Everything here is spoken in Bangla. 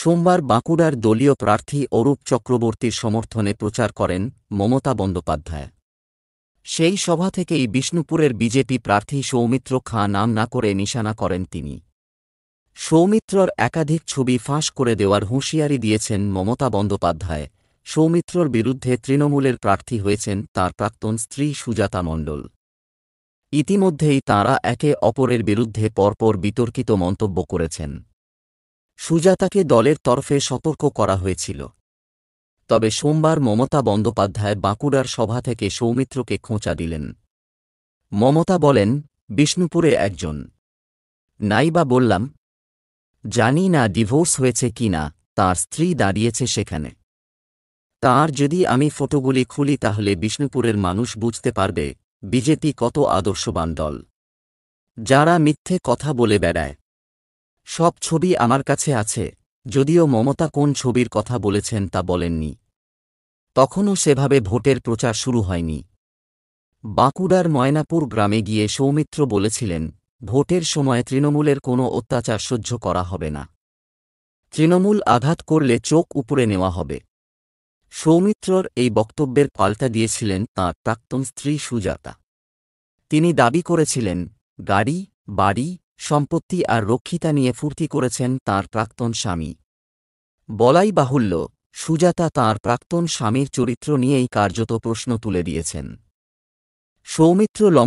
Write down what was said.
সোমবার বাঁকুড়ার দলীয় প্রার্থী অরূপ চক্রবর্তীর সমর্থনে প্রচার করেন মমতা বন্দ্যোপাধ্যায় সেই সভা থেকেই বিষ্ণুপুরের বিজেপি প্রার্থী সৌমিত্র খাঁ নাম না করে নিশানা করেন তিনি সৌমিত্রর একাধিক ছবি ফাঁস করে দেওয়ার হুঁশিয়ারি দিয়েছেন মমতা বন্দ্যোপাধ্যায় সৌমিত্রর বিরুদ্ধে তৃণমূলের প্রার্থী হয়েছেন তার প্রাক্তন স্ত্রী সুজাতা মণ্ডল ইতিমধ্যেই তাঁরা একে অপরের বিরুদ্ধে পরপর বিতর্কিত মন্তব্য করেছেন সুজাতাকে দলের তরফে সতর্ক করা হয়েছিল তবে সোমবার মমতা বন্দ্যোপাধ্যায় বাঁকুড়ার সভা থেকে সৌমিত্রকে খোঁচা দিলেন মমতা বলেন বিষ্ণুপুরে একজন নাইবা বললাম জানি না ডিভোর্স হয়েছে কি না তাঁর স্ত্রী দাঁড়িয়েছে সেখানে তার যদি আমি ফটোগুলি খুলি তাহলে বিষ্ণুপুরের মানুষ বুঝতে পারবে বিজেপি কত আদর্শবান দল যারা মিথ্যে কথা বলে বেড়ায় সব ছবি আমার কাছে আছে যদিও মমতা কোন ছবির কথা বলেছেন তা বলেননি তখনও সেভাবে ভোটের প্রচার শুরু হয়নি বাঁকুড়ার ময়নাপুর গ্রামে গিয়ে সৌমিত্র বলেছিলেন ভোটের সময় তৃণমূলের কোনো অত্যাচার সহ্য করা হবে না তৃণমূল আঘাত করলে চোখ উপরে নেওয়া হবে সৌমিত্রর এই বক্তব্যের পাল্টা দিয়েছিলেন তাঁর প্রাক্তন স্ত্রী সুজাতা তিনি দাবি করেছিলেন গাড়ি বাড়ি সম্পত্তি আর রক্ষিতা নিয়ে ফুর্তি করেছেন তার প্রাক্তন স্বামী বলাই বাহুল্য সুজাতা তার প্রাক্তন স্বামীর চরিত্র নিয়েই কার্যত প্রশ্ন তুলে দিয়েছেন সৌমিত্র লম্ব